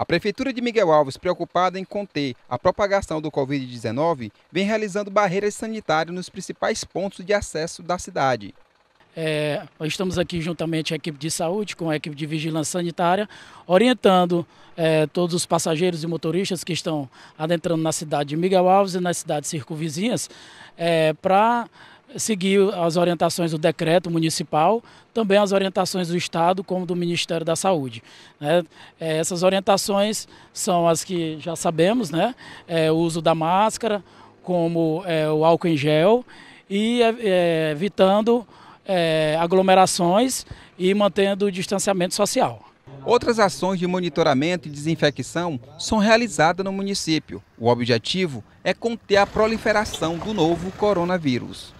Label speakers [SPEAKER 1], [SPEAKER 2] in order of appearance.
[SPEAKER 1] A Prefeitura de Miguel Alves, preocupada em conter a propagação do Covid-19, vem realizando barreiras sanitárias nos principais pontos de acesso da cidade.
[SPEAKER 2] É, nós estamos aqui juntamente a equipe de saúde com a equipe de vigilância sanitária, orientando é, todos os passageiros e motoristas que estão adentrando na cidade de Miguel Alves e nas cidades circunvizinhas é, para seguir as orientações do decreto municipal, também as orientações do Estado, como do Ministério da Saúde. Né? É, essas orientações são as que já sabemos, né? É, o uso da máscara, como é, o álcool em gel, e é, é evitando é,
[SPEAKER 1] aglomerações e mantendo o distanciamento social. Outras ações de monitoramento e desinfecção são realizadas no município. O objetivo é conter a proliferação do novo coronavírus.